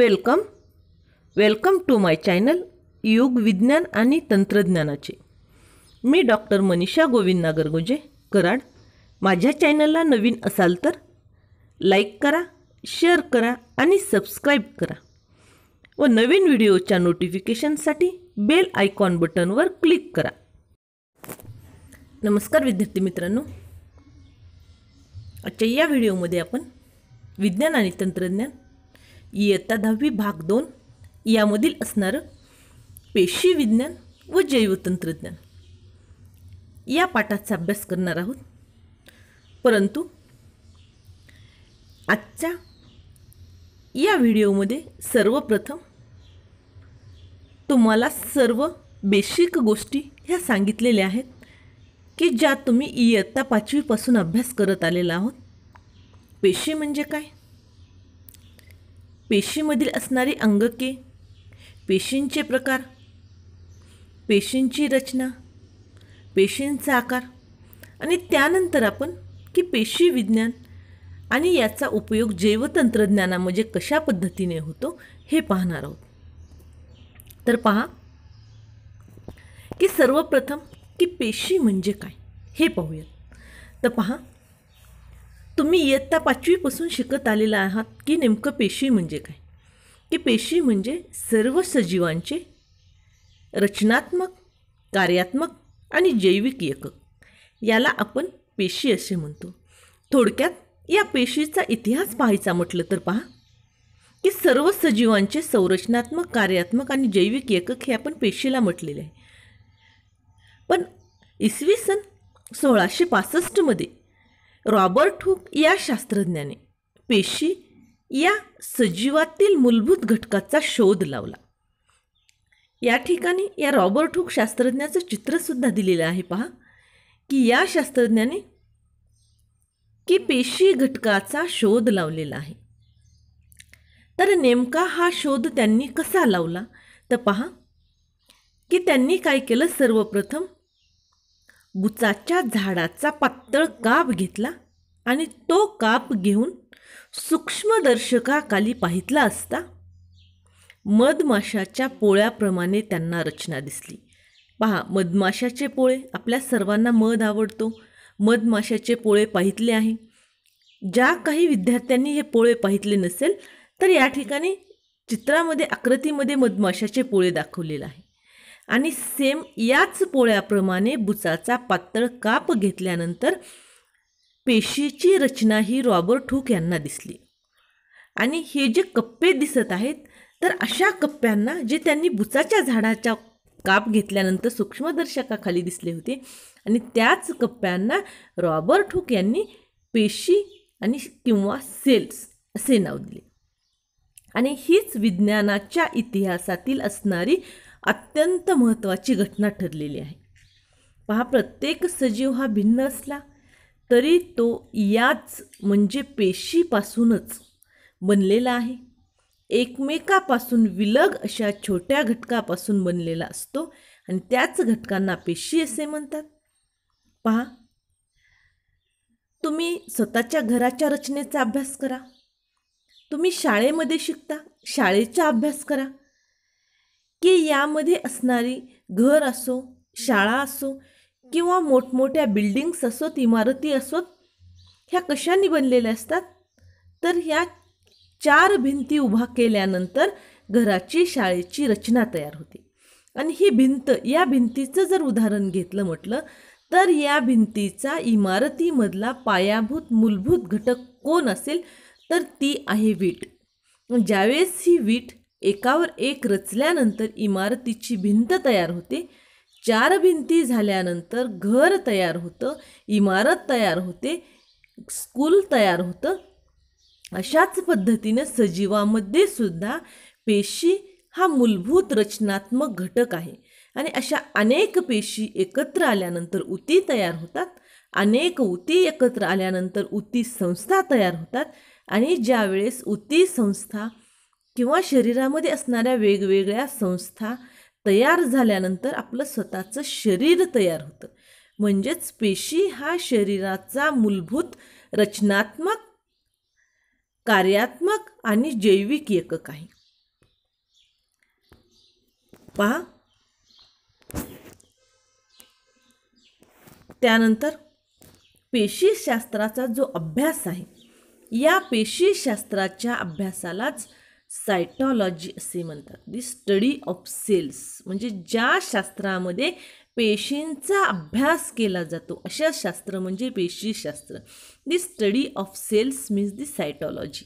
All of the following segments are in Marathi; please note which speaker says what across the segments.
Speaker 1: welcome welcome to my channel योग विज्ञान आणि तंत्रज्ञानाचे मी डॉक्टर मनीषा गोविंद नागरगोजे कराड माझ्या चॅनलला नवीन असाल तर लाईक करा शेअर करा आणि सबस्क्राईब करा व नवीन व्हिडिओच्या नोटिफिकेशनसाठी बेल आयकॉन बटनवर क्लिक करा नमस्कार विद्यार्थी मित्रांनो आजच्या या व्हिडिओमध्ये आपण विज्ञान आणि तंत्रज्ञान इयत्ता दहावी भाग दोन यामधील असणारं पेशी विज्ञान व जैवतंत्रज्ञान या पाठाचा अभ्यास करणार आहोत परंतु आजच्या या व्हिडिओमध्ये सर्वप्रथम तुम्हाला सर्व बेसिक गोष्टी ह्या सांगितलेल्या आहेत की ज्या तुम्ही इयत्ता पाचवीपासून अभ्यास करत आलेला आहोत पेशी म्हणजे काय पेशीमधील असणारी अंगके पेशींचे प्रकार पेशींची रचना पेशींचा आकार आणि त्यानंतर आपण की पेशी विज्ञान आणि याचा उपयोग जैवतंत्रज्ञानामध्ये म्हणजे कशा पद्धतीने होतो हे पाहणार आहोत तर पहा की सर्वप्रथम की पेशी म्हणजे काय हे पाहूयात तर पहा तुम्ही इयत्ता पाचवीपासून शिकत आलेला आहात की नेमकं पेशी म्हणजे काय की पेशी म्हणजे सर्व सजीवांचे रचनात्मक कार्यात्मक आणि जैविक एकक याला आपण पेशी असे म्हणतो थोडक्यात या पेशीचा इतिहास पाहायचा म्हटलं तर पहा की सर्व सजीवांचे संरचनात्मक कार्यात्मक आणि जैविक एकक हे आपण पेशीला म्हटलेले आहे पण इसवी सन सोळाशे पासष्टमध्ये रॉबर्ट हुक या शास्त्रज्ञाने पेशी या सजीवातील मूलभूत घटकाचा शोध लावला या ठिकाणी या रॉबर्ट हुक शास्त्रज्ञाचं चित्रसुद्धा दिलेलं आहे पहा की या शास्त्रज्ञाने की पेशी घटकाचा शोध लावलेला आहे तर नेमका हा शोध त्यांनी कसा लावला तर पहा की त्यांनी काय केलं सर्वप्रथम बुचाच्या झाडाचा पातळ काप घेतला आणि तो काप घेऊन सूक्ष्मदर्शकाखाली पाहितला असता मधमाशाच्या पोळ्याप्रमाणे त्यांना रचना दिसली पहा मधमाशाचे पोळे आपल्या सर्वांना मध आवडतो मधमाशाचे पोळे पाहितले आहे ज्या काही विद्यार्थ्यांनी हे पोळे पाहितले नसेल तर या ठिकाणी चित्रामध्ये आकृतीमध्ये मधमाशाचे पोळे दाखवलेलं आहे आणि सेम याच पोळ्याप्रमाणे बुचाचा पातळ काप घेतल्यानंतर पेशीची रचना ही रॉबर्ट हुक यांना दिसली आणि हे जे कप्पे दिसत आहेत तर अशा कप्प्यांना जे त्यांनी बुचाच्या झाडाच्या काप घेतल्यानंतर सूक्ष्मदर्शकाखाली दिसले होते आणि त्याच कप्प्यांना रॉबर्ट हुक यांनी पेशी आणि किंवा सेल्स असे नाव दिले आणि हीच विज्ञानाच्या इतिहासातील असणारी अत्यंत महत्त्वाची घटना ठरलेली आहे पहा प्रत्येक सजीव हा भिन्न असला तरी तो याच म्हणजे पेशीपासूनच बनलेला आहे एकमेकापासून विलग अशा छोट्या घटकापासून बनलेला असतो आणि त्याच घटकांना पेशी असे म्हणतात पहा तुम्ही स्वतःच्या घराच्या रचनेचा अभ्यास करा तुम्ही शाळेमध्ये शिकता शाळेचा अभ्यास करा की यामध्ये असणारी घर असो शाळा असो किंवा मोठमोठ्या बिल्डिंग्स असोत इमारती असोत ह्या कशाने बनलेल्या असतात तर ह्या चार भिंती उभा केल्यानंतर घराची शाळेची रचना तयार होते आणि ही भिंत या भिंतीचं जर उदाहरण घेतलं म्हटलं तर या भिंतीचा इमारतीमधला पायाभूत मूलभूत घटक कोण असेल तर ती आहे वीट ज्यावेळेस ही वीट एकावर एक रचल्यानंतर इमारतीची भिंत तयार होते चार भिंती झाल्यानंतर घर तयार होतं इमारत तयार होते स्कूल तयार होतं अशाच पद्धतीनं सजीवामध्ये सुद्धा पेशी हा मूलभूत रचनात्मक घटक आहे आणि अशा अनेक पेशी एकत्र आल्यानंतर उती तयार होतात अनेक उती एकत्र आल्यानंतर उती संस्था तयार होतात आणि ज्यावेळेस उती संस्था किंवा शरीरामध्ये असणाऱ्या वेगवेगळ्या संस्था तयार झाल्यानंतर आपलं स्वतःचं शरीर तयार होतं म्हणजेच पेशी हा शरीराचा मूलभूत रचनात्मक कार्यात्मक आणि जैविक एकक आहे पहा त्यानंतर पेशीशास्त्राचा जो अभ्यास आहे या पेशीशास्त्राच्या अभ्यासालाच सायटॉलॉजी असे म्हणतात दी स्टडी ऑफ सेल्स म्हणजे ज्या शास्त्रामध्ये पेशींचा अभ्यास केला जातो अशा शास्त्र म्हणजे पेशीशास्त्र the study of cells means the cytology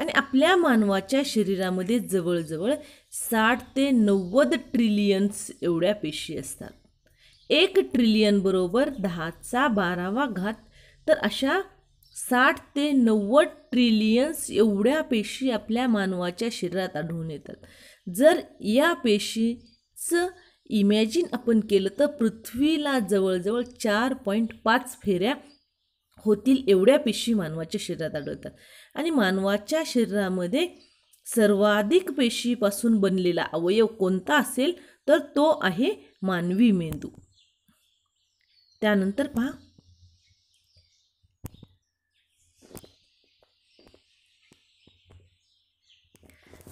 Speaker 1: आणि आपल्या मानवाच्या शरीरामध्ये जवळजवळ साठ ते नव्वद ट्रिलियन्स एवढ्या पेशी असतात एक ट्रिलियन बरोबर दहाचा बारावा घात तर अशा साठ ते नव्वद ट्रिलियन्स एवढ्या पेशी आपल्या मानवाच्या शरीरात आढळून येतात जर या पेशीचं इमॅजिन आपण केलं तर पृथ्वीला जवळजवळ चार पॉईंट पाच फेऱ्या होतील एवढ्या पेशी मानवाच्या शरीरात आढळतात आणि मानवाच्या शरीरामध्ये सर्वाधिक पेशीपासून बनलेला अवयव कोणता असेल तर तो आहे मानवी मेंदू त्यानंतर पहा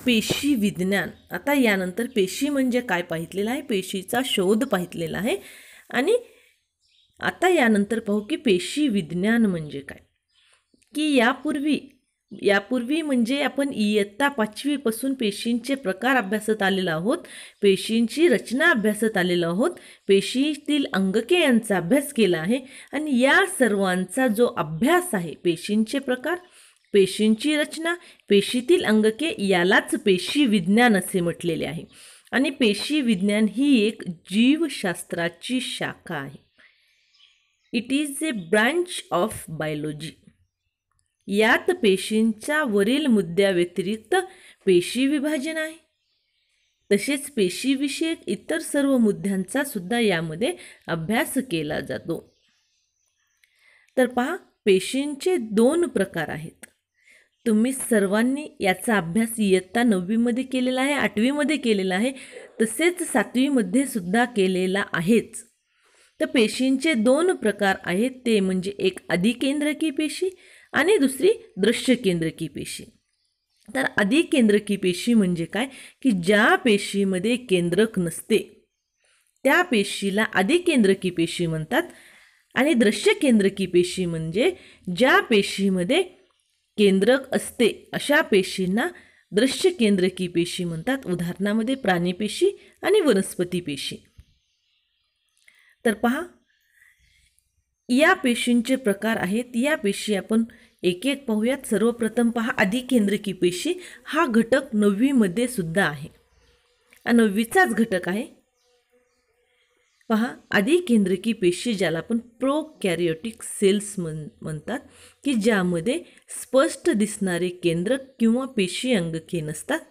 Speaker 1: पेशी विज्ञान आता यानंतर पेशी म्हणजे काय पाहितलेलं आहे पेशीचा शोध पाहितलेला आहे आणि आता यानंतर पाहू की पेशी विज्ञान म्हणजे काय की यापूर्वी यापूर्वी म्हणजे आपण इयत्ता पाचवीपासून पेशींचे प्रकार अभ्यासत आलेलो आहोत पेशींची रचना अभ्यासत आलेलो आहोत पेशीतील अंगके यांचा अभ्यास केला आहे आणि या सर्वांचा जो अभ्यास आहे पेशींचे प्रकार पेशींची रचना पेशीतील अंगके यालाच पेशी विज्ञान असे म्हटलेले आहे आणि पेशी विज्ञान ही एक जीवशास्त्राची शाखा आहे it is a branch of biology यात पेशींच्या वरील मुद्द्याव्यतिरिक्त पेशी विभाजन आहे तसेच पेशीविषयक इतर सर्व मुद्द्यांचा सुद्धा यामध्ये अभ्यास केला जातो तर पहा पेशींचे दोन प्रकार आहेत तुम्ही सर्वांनी याचा अभ्यास इयत्ता नववीमध्ये केलेला आहे आठवीमध्ये केलेला आहे तसेच सातवीमध्ये सुद्धा केलेला आहेच तर पेशींचे दोन प्रकार आहेत ते म्हणजे एक अधिकेंद्रकी पेशी आणि दुसरी दृश्यकेंद्रकी पेशी तर अधिकेंद्रकी पेशी म्हणजे काय की ज्या पेशीमध्ये केंद्रक नसते त्या पेशीला अधिकेंद्रकी पेशी म्हणतात आणि दृश्यकेंद्रकी पेशी म्हणजे ज्या पेशीमध्ये केंद्रक असते अशा पेशींना दृश्य केंद्रकी पेशी म्हणतात उदाहरणामध्ये पेशी आणि वनस्पती पेशी तर पहा या पेशींचे प्रकार आहेत या पेशी आपण एक एक पाहूयात सर्वप्रथम पहा अधिकेंद्रकी पेशी हा घटक नववीमध्ये सुद्धा आहे नववीचाच घटक आहे पहा आधी पेशी ज्याला आपण प्रो कॅरिओटिक सेल्स म्हण म्हणतात की ज्यामध्ये स्पष्ट दिसणारे केंद्र किंवा पेशी अंगके नसतात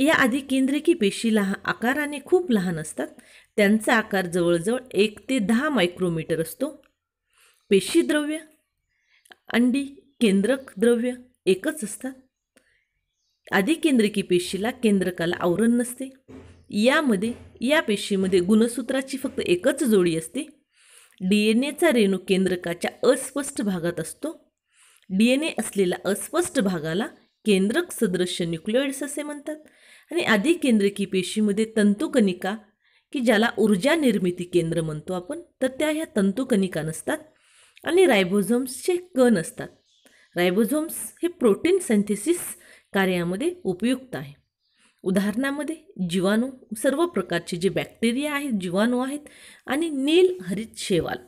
Speaker 1: या आधी केंद्रकी पेशी आकाराने खूप लहान असतात त्यांचा आकार जवळजवळ एक ते दहा मायक्रोमीटर असतो पेशीद्रव्य अंडी केंद्रक द्रव्य एकच असतात आधी केंद्रकी पेशीला केंद्रकाला आवरण नसते यामध्ये या पेशीमध्ये गुणसूत्राची फक्त एकच जोडी असते डी एन एचा रेणू केंद्रकाच्या अस्पष्ट भागात असतो डी एन ए असलेल्या अस्पष्ट भागाला केंद्रक सदृश्य न्यूक्लिओइड्स असे म्हणतात आणि आधी केंद्रकी पेशीमध्ये तंतुकणिका की ज्याला ऊर्जा निर्मिती केंद्र म्हणतो आपण तर त्या ह्या तंतुकणिका नसतात आणि रायबोझोम्सचे कण असतात रायबोझोम्स हे प्रोटीन सेंथेसिस कार्यामध्ये उपयुक्त आहे उदाहरणामध्ये जीवाणू सर्व प्रकारचे जे बॅक्टेरिया आहेत जीवाणू आहेत आणि नील हरित शेवाल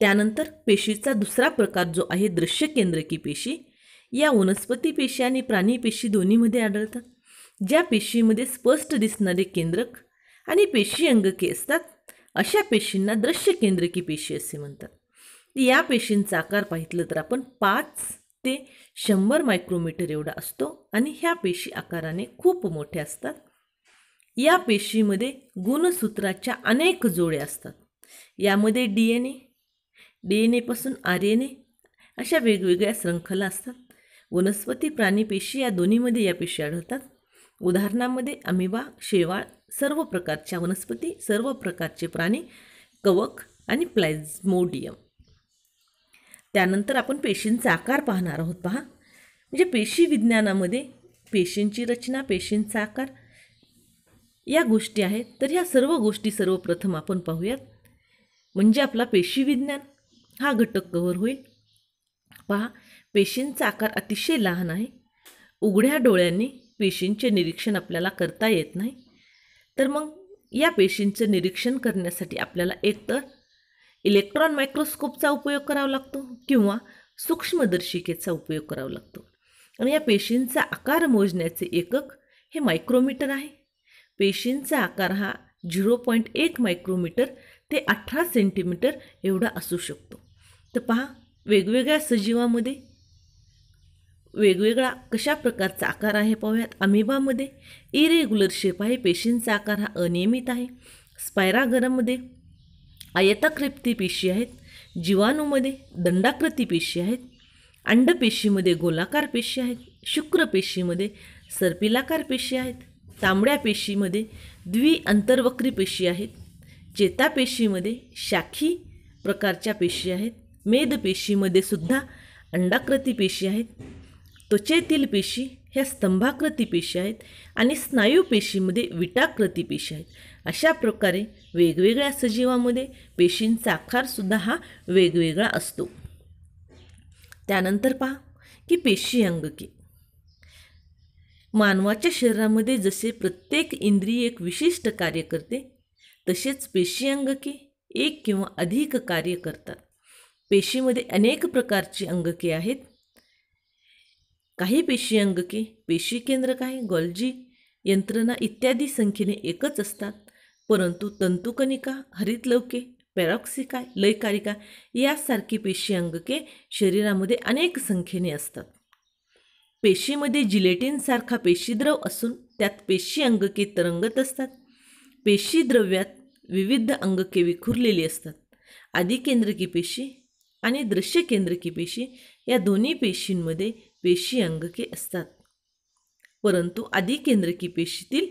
Speaker 1: त्यानंतर पेशीचा दुसरा प्रकार जो आहे दृश्य केंद्रकी पेशी या वनस्पती पेशी आणि प्राणी पेशी दोन्हीमध्ये आढळतात ज्या पेशीमध्ये स्पष्ट दिसणारे केंद्रक आणि पेशी अंगके असतात अशा पेशींना दृश्य केंद्रकी पेशी असे म्हणतात या पेशींचा आकार पाहितलं तर आपण पाच ते शंभर मायक्रोमीटर एवढा असतो आणि ह्या पेशी आकाराने खूप मोठ्या असतात या पेशीमध्ये गुणसूत्राच्या अनेक जोड्या असतात यामध्ये D N A D N एपासून आर एन ए अशा वेगवेगळ्या श्रंखला असतात वनस्पती प्राणी पेशी या दोन्हीमध्ये या पेशी आढळतात उदाहरणामध्ये अमिबा शेवाळ सर्व प्रकारच्या वनस्पती सर्व प्रकारचे प्राणी कवक आणि प्लॅझमोडियम त्यानंतर आपण पेशींचा आकार पाहणार आहोत पहा म्हणजे पेशी विज्ञानामध्ये पेशींची रचना पेशींचा आकार या गोष्टी आहेत तर ह्या सर्व गोष्टी सर्वप्रथम आपण पाहूयात म्हणजे आपला पेशी विज्ञान हा घटक कव्हर होईल पहा पेशींचा आकार अतिशय लहान आहे उघड्या डोळ्यांनी पेशींचे निरीक्षण आपल्याला करता येत नाही तर मग या पेशींचं निरीक्षण करण्यासाठी आपल्याला एकतर इलेक्ट्रॉन मायक्रोस्कोपचा उपयोग करावा लागतो किंवा सूक्ष्मदर्शिकेचा उपयोग करावा लागतो आणि या पेशींचा आकार मोजण्याचे एकक हे मायक्रोमीटर आहे पेशींचा आकार हा झिरो पॉईंट एक मायक्रोमीटर ते अठरा सेंटीमीटर एवढा असू शकतो तर पहा वेगवेगळ्या सजीवामध्ये वेगवेगळा कशा प्रकारचा आकार आहे पाहूयात अमिबामध्ये इरेग्युलर शेप आहे पेशींचा आकार हा अनियमित आहे स्पायरागरममध्ये आयताकृती पेशी आहेत जीवाणूमध्ये दंडाकृती पेशी आहेत अंडपेशीमध्ये गोलाकार पेशी आहेत शुक्रपेशीमध्ये सर्पिलाकार पेशी आहेत तांबड्या पेशीमध्ये द्विअंतर्वक्री पेशी आहेत चेतापेशीमध्ये शाखी प्रकारच्या पेशी आहेत मेदपेशीमध्ये सुद्धा अंडाकृती पेशी आहेत त्वचेतील पेशी ह्या स्तंभाकृती पेशी आहेत आणि स्नायू पेशीमध्ये विटाकृती पेशी आहेत अशा प्रकारे वेगवेगळ्या सजीवामध्ये पेशींचा आकारसुद्धा हा वेगवेगळा असतो त्यानंतर पहा की पेशी अंगकी मानवाच्या शरीरामध्ये जसे प्रत्येक इंद्रिय एक विशिष्ट कार्य करते तसेच पेशी अंगकी एक किंवा अधिक कार्य करतात पेशीमध्ये अनेक प्रकारची अंगके आहेत काही पेशी अंगके पेशी केंद्र काही गॉल्जी यंत्रणा इत्यादी संख्येने एकच असतात परंतु तंतुकनिका हरितलवके पॅरॉक्सिका लयकारिका यासारखी पेशी अंगके शरीरामध्ये अनेक संख्येने असतात पेशीमध्ये जिलेटिनसारखा पेशीद्रव असून त्यात पेशी अंगके तरंगत असतात पेशीद्रव्यात विविध अंगके विखुरलेली असतात आदिकेंद्रकी पेशी आणि दृश्य केंद्रकी पेशी या दोन्ही पेशींमध्ये पेशी अंगके असतात परंतु आदिकेंद्रकी पेशीतील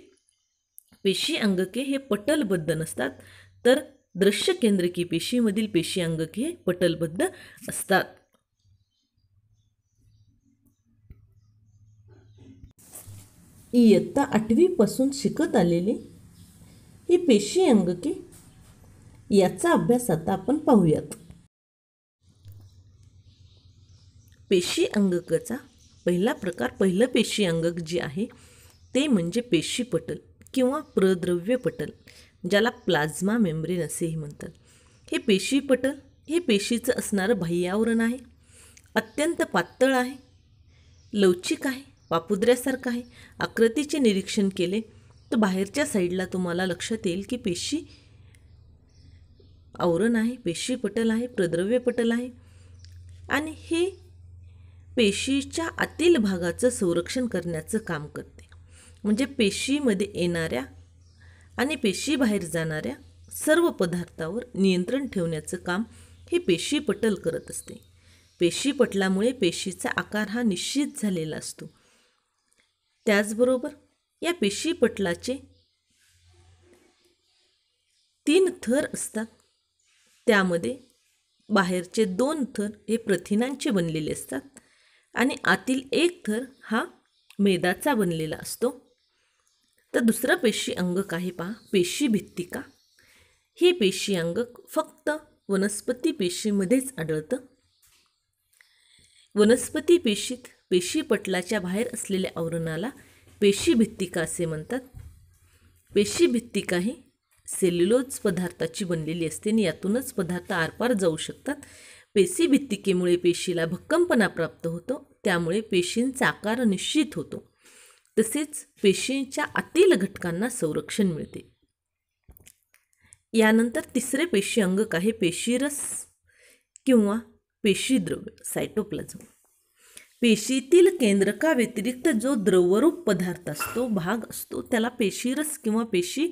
Speaker 1: पेशी अंगके हे पटलबद्ध नसतात तर दृश्य केंद्रकी पेशीमधील पेशी अंगके हे पटलबद्ध असतात इयत्ता आठवीपासून शिकत आलेले हे पेशी अंगके याचा अभ्यास आता आपण पाहूयात पेशी अंगकाचा पहिला प्रकार पहिलं पेशी अंगक जे आहे ते म्हणजे पेशी पटल किंवा प्रद्रव्य पटल ज्याला प्लाझ्मा मेम्ब्रेन असेही म्हणतात हे पेशी पटल हे पेशीचं असणारं बाह्यावरण आहे अत्यंत पातळ आहे लवचिक आहे पापुद्र्यासारखं आहे आकृतीचे निरीक्षण केले तर बाहेरच्या साईडला तुम्हाला लक्षात येईल की पेशी आवरण आहे पेशी पटल आहे प्रद्रव्य पटल आहे आणि हे पेशीच्या आतील भागाचं संरक्षण करण्याचं काम करतं म्हणजे पेशीमध्ये येणाऱ्या आणि पेशीबाहेर जाणाऱ्या सर्व पदार्थावर नियंत्रण ठेवण्याचं काम हे पेशीपटल करत असते पेशीपटलामुळे पेशीचा आकार हा निश्चित झालेला असतो त्याचबरोबर या पेशीपटलाचे तीन थर असतात त्यामध्ये बाहेरचे दोन थर हे प्रथिनांचे बनलेले असतात आणि आतील एक थर हा मेदाचा बनलेला असतो तर दुसरं पेशी अंग आहे पहा पेशी भित्तिका हे पेशी अंग फक्त वनस्पती पेशीमध्येच आढळतं वनस्पती पेशीत पेशी पटलाच्या बाहेर असलेल्या आवरणाला पेशी भित्तिका असे म्हणतात पेशी भित्तिका ही सेल्युलोज पदार्थाची बनलेली असते आणि यातूनच पदार्थ आरपार जाऊ शकतात पेशी भित्तिकेमुळे पेशीला भक्कमपणा प्राप्त होतो त्यामुळे पेशींचा आकार निश्चित होतो तसेच पेशींच्या आतील घटकांना संरक्षण मिळते यानंतर तिसरे पेशी अंगक आहे पेशीरस किंवा पेशीद्रव्य सायटोप्लाझम पेशीतील केंद्रकाव्यतिरिक्त जो द्रवरूप पदार्थ असतो भाग असतो त्याला पेशीरस किंवा पेशी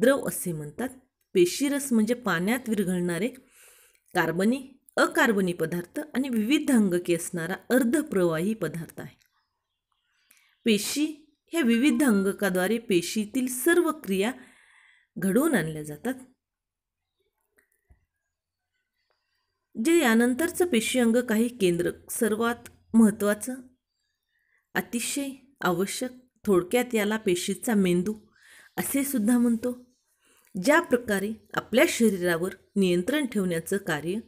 Speaker 1: द्रव असे म्हणतात पेशीरस म्हणजे पाण्यात विरघळणारे कार्बनी अकार्बनी पदार्थ आणि विविध अंगके असणारा अर्धप्रवाही पदार्थ आहे पेशी ह्या विविध अंगकाद्वारे पेशीतील सर्व क्रिया घडवून आणल्या जातात जे यानंतरचं पेशी अंग काही केंद्र सर्वात महत्त्वाचं अतिशय आवश्यक थोडक्यात याला पेशीचा मेंदू असे सुद्धा म्हणतो ज्या प्रकारे आपल्या शरीरावर नियंत्रण ठेवण्याचं कार्य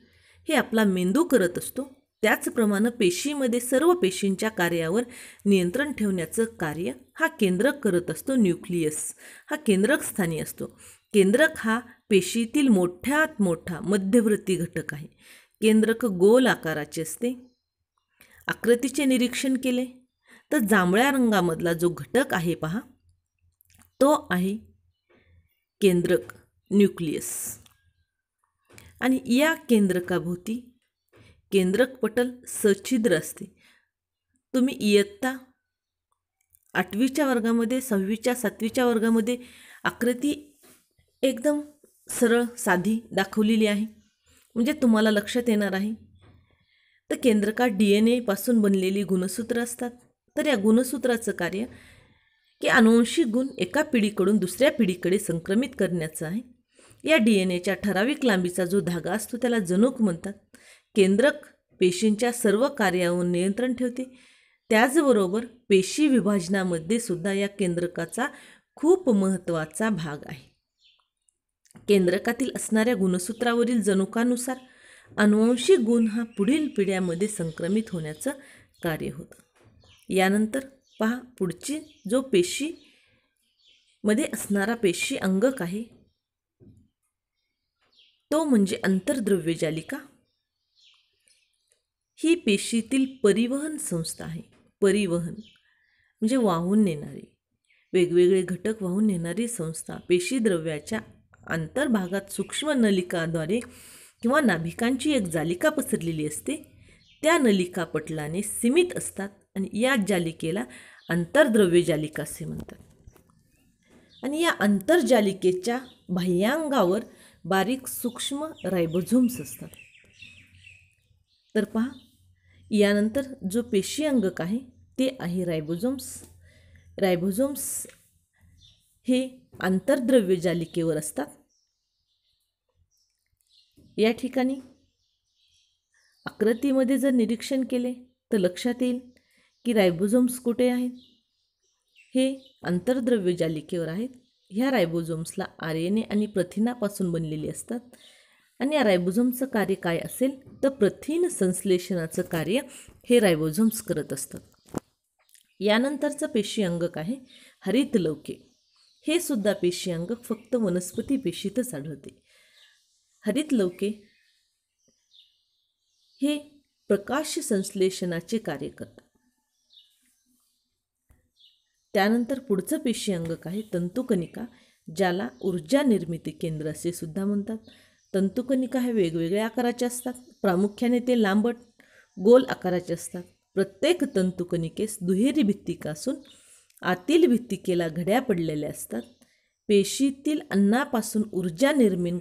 Speaker 1: हे आपला मेंदू करत असतो त्याचप्रमाणे पेशीमध्ये सर्व पेशींच्या कार्यावर नियंत्रण ठेवण्याचं कार्य हा केंद्रक करत असतो न्यूक्लियस हा केंद्रक स्थानी असतो केंद्रक हा पेशीतील मोठ्यात मोठा मध्यवर्ती घटक आहे केंद्रक गोल आकाराचे असते आकृतीचे निरीक्षण केले तर जांभळ्या रंगामधला जो घटक आहे पहा तो आहे केंद्रक न्यूक्लियस आणि या केंद्रकाभोवती केंद्रक पटल सछिद्र असते तुम्ही इयत्ता आठवीच्या वर्गामध्ये सहावीच्या सातवीच्या वर्गामध्ये आकृती एकदम सरळ साधी दाखवलेली आहे म्हणजे तुम्हाला लक्षात येणार आहे तर केंद्रका डी एन एपासून बनलेली गुणसूत्र असतात तर या गुणसूत्राचं कार्य की अनुवंशिक गुण एका पिढीकडून दुसऱ्या पिढीकडे संक्रमित करण्याचं आहे या डी एन एच्या ठराविक लांबीचा जो धागा असतो त्याला जनुक म्हणतात केंद्रक पेशींच्या सर्व कार्यावर नियंत्रण ठेवते त्याचबरोबर पेशी विभाजनामध्ये सुद्धा या केंद्रकाचा खूप महत्त्वाचा भाग आहे केंद्रकातील असणाऱ्या गुणसूत्रावरील जनुकानुसार अनुवंशिक गुण हा पुढील पिढ्यामध्ये संक्रमित होण्याचं कार्य होतं यानंतर पहा पुढची जो पेशीमध्ये असणारा पेशी अंगक आहे तो म्हणजे जालिका ही पेशीतील परिवहन संस्था आहे परिवहन म्हणजे वाहून नेणारी वेगवेगळे घटक वाहून नेणारी संस्था पेशीद्रव्याच्या आंतरभागात सूक्ष्म नलिकाद्वारे किंवा नाभिकांची एक जालिका पसरलेली असते त्या नलिका पटलाने सीमित असतात आणि या जालिकेला आंतरद्रव्य जालिका असे म्हणतात आणि या आंतरजालिकेच्या बाह्यांगावर बारीक सूक्ष्म रायबोझोम्स असतात तर पहा यानंतर जो पेशी अंगक आहे ते आहे रायबोझोम्स रायबोझोम्स हे आंतरद्रव्य जालिकेवर असतात या ठिकाणी आकृतीमध्ये जर निरीक्षण केले तर लक्षात येईल की रायबोझोम्स कुठे आहेत हे आंतरद्रव्य जालिकेवर आहेत ह्या रायबोझोम्सला आर एन ए आणि प्रथिनापासून बनलेली असतात आणि या रायबोझोमचं कार्य काय असेल तर प्रथिन संश्लेषणाचं कार्य हे रायबोझोम्स करत असतात यानंतरचं पेशी अंगक आहे हरित लवके हे सुद्धा पेशी अंगक फक्त वनस्पती पेशीतच आढळते हरित लवके हे प्रकाश संश्लेषणाचे कार्य करतात त्यानंतर पुढचं पेशी अंगक आहे तंतुकनिका ज्याला ऊर्जा निर्मिती केंद्र असे सुद्धा म्हणतात तंतुकणिका ह्या वेगवेगळ्या आकाराच्या असतात प्रामुख्याने ते लांबट गोल आकाराचे असतात प्रत्येक तंतुकणिकेस दुहेरी भित्तिका असून आतील भित्तिकेला घड्या पडलेल्या असतात पेशीतील अन्नापासून ऊर्जा निर्मिन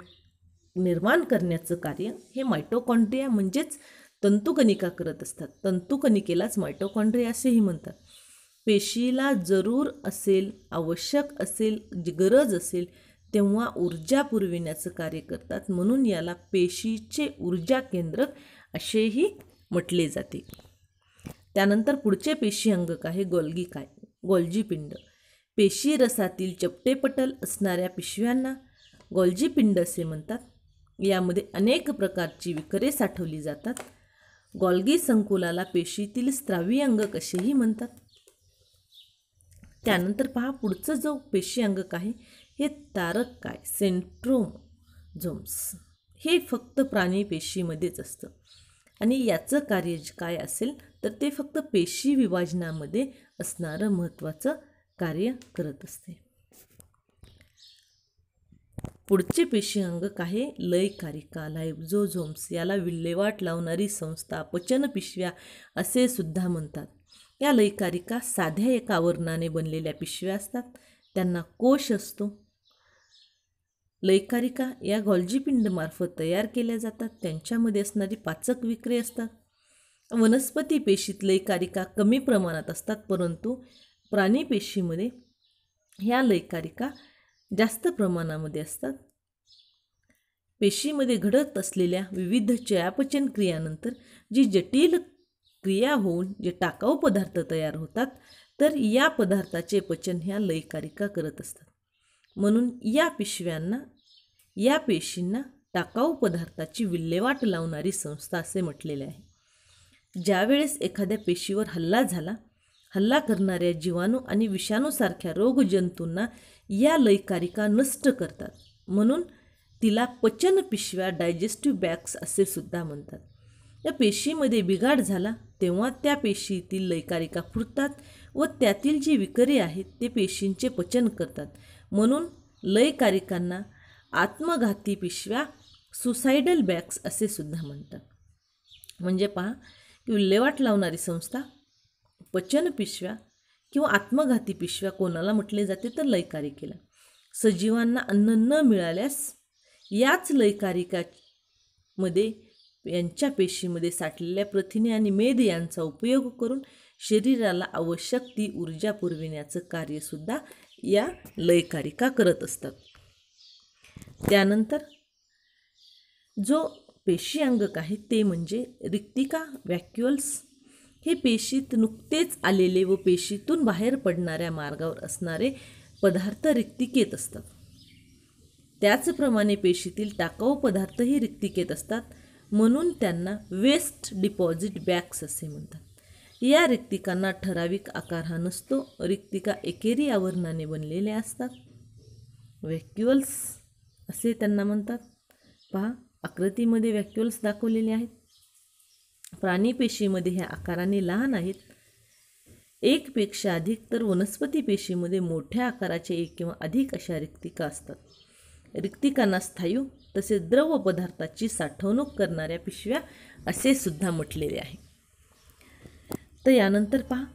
Speaker 1: निर्माण करण्याचं कार्य हे मायटोकॉन्ड्रिया म्हणजेच तंतुकणिका करत असतात तंतुकणिकेलाच मायटोकॉन्ड्रिया असेही म्हणतात पेशीला जरूर असेल आवश्यक असेल गरज असेल तेव्हा ऊर्जा पुरविण्याचं कार्य करतात म्हणून याला पेशीचे ऊर्जा केंद्र असेही म्हटले जाते त्यानंतर पुढचे पेशी अंगक आहे गोल्गी काय गोलजीपिंड पेशी रसातील चपटेपटल असणाऱ्या पिशव्यांना गोलजीपिंड असे म्हणतात यामध्ये अनेक प्रकारची विकरे साठवली जातात गॉल्गी संकुलाला पेशीतील स्त्रावी अंगक असेही म्हणतात त्यानंतर पहा पुढचं जो पेशी अंगक आहे हे तारक काय सेंट्रोम झोम्स हे फक्त प्राणी पेशीमध्येच असतं आणि याचं कार्य काय असेल तर ते फक्त पेशी विभाजनामध्ये असणारं महत्त्वाचं कार्य करत असते पुढचे पेशी अंग काय लयकारिका लायब्झोझोम्स याला विल्हेवाट लावणारी संस्था पचन पिशव्या असे सुद्धा म्हणतात या लयकारिका साध्या एका आवरणाने बनलेल्या पिशव्या असतात त्यांना कोश असतो लयकारिका या गॉल्जीपिंडमार्फत तयार केल्या जातात त्यांच्यामध्ये असणारी पाचक विक्रे असतात वनस्पती पेशीत लयकारिका कमी प्रमाणात असतात परंतु प्राणी पेशीमध्ये ह्या लयकारिका जास्त प्रमाणामध्ये असतात पेशीमध्ये घडत असलेल्या विविध चयापचन क्रियानंतर जी जटिल क्रिया होऊन जे टाकाऊ पदार्थ तयार होतात तर या पदार्थाचे पचन ह्या लयकारिका करत असतात म्हणून या पिशव्यांना या पेशींना टाकाऊ पदार्थाची विल्हेवाट लावणारी संस्था असे म्हटलेले आहे ज्यावेळेस एखाद्या पेशीवर हल्ला झाला हल्ला करणाऱ्या जीवाणू आणि विषाणूसारख्या रोगजंतूंना या लयकारिका नष्ट करतात म्हणून तिला पचन पिशव्या डायजेस्टिव्ह बॅग्स असे सुद्धा म्हणतात या पेशीमध्ये बिघाड झाला तेव्हा त्या पेशीतील लयकारिका फुटतात व त्यातील जी विकरे आहेत ते पेशींचे पचन करतात म्हणून लयकारिकांना आत्मघाती पिशव्या सुसायडल बॅग्स असे सुद्धा म्हणतात म्हणजे पहा की विल्हेवाट लावणारी संस्था पचन पिशव्या किंवा आत्मघाती पिशव्या कोणाला म्हटले जाते तर लयकारिकेला सजीवांना अन्न न मिळाल्यास याच लयकारिकामध्ये यांच्या पेशीमध्ये साठलेल्या प्रथिने आणि मेद यांचा उपयोग करून शरीराला आवश्यक ती ऊर्जा पुरविण्याचं कार्यसुद्धा या लयकारिका करत असतात त्यानंतर जो पेशी अंगक आहे ते म्हणजे रिक्तिका व्हॅक्युअल्स हे पेशीत नुकतेच आलेले व पेशीतून बाहेर पडणाऱ्या मार्गावर असणारे पदार्थ रिक्तिकेत असतात त्याचप्रमाणे पेशीतील टाकाऊ पदार्थही रिक्तिकेत असतात म्हणून त्यांना वेस्ट डिपॉझिट बॅग्स असे म्हणतात या रिक्तिकांना ठराविक आकार हा नसतो रिक्तिका एकेरी आवरणाने बनलेल्या असतात व्हॅक्युअल्स असे त्यांना म्हणतात पहा आकृतीमध्ये व्हॅक्युअल्स दाखवलेले आहेत प्राणीपेशीमध्ये ह्या आकाराने लहान आहेत एकपेक्षा अधिक तर वनस्पती पेशीमध्ये मोठ्या आकाराच्या एक किंवा अधिक अशा रिक्तिका असतात रिक्तिकांना स्थायू तसेच द्रव पदार्थाची साठवणूक करणाऱ्या पिशव्या असे सुद्धा म्हटलेले आहे तर यानंतर पहा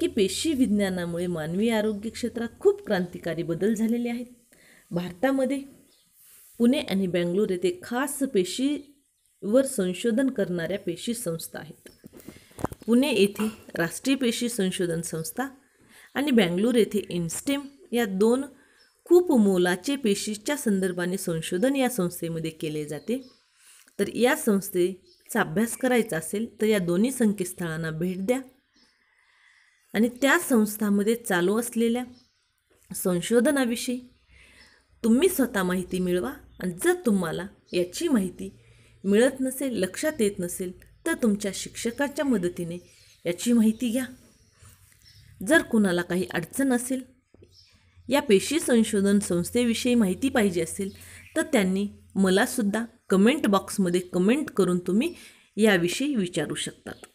Speaker 1: की पेशी विज्ञानामुळे मानवी आरोग्य क्षेत्रात खूप क्रांतिकारी बदल झालेले आहेत भारतामध्ये पुणे आणि बेंगलोर येथे खास पेशीवर संशोधन करणाऱ्या पेशी संस्था आहेत पुणे येथे राष्ट्रीय पेशी संशोधन संस्था आणि बँगलोर येथे इन्स्टेम या दोन खूप मोलाचे पेशीच्या संदर्भाने संशोधन या संस्थेमध्ये केले जाते तर या संस्थे चा अभ्यास करायचा असेल तर या दोन्ही संकेतस्थळांना भेट द्या आणि त्या संस्थामध्ये चालू असलेल्या संशोधनाविषयी तुम्ही स्वतः माहिती मिळवा आणि जर तुम्हाला याची माहिती मिळत नसेल लक्षात येत नसेल तर तुमच्या शिक्षकाच्या मदतीने याची माहिती घ्या जर कुणाला काही अडचण असेल या पेशी संशोधन संस्थेविषयी माहिती पाहिजे असेल तर त्यांनी मलासुद्धा कमेंट बॉक्समध्ये कमेंट करून तुम्ही याविषयी विचारू शकतात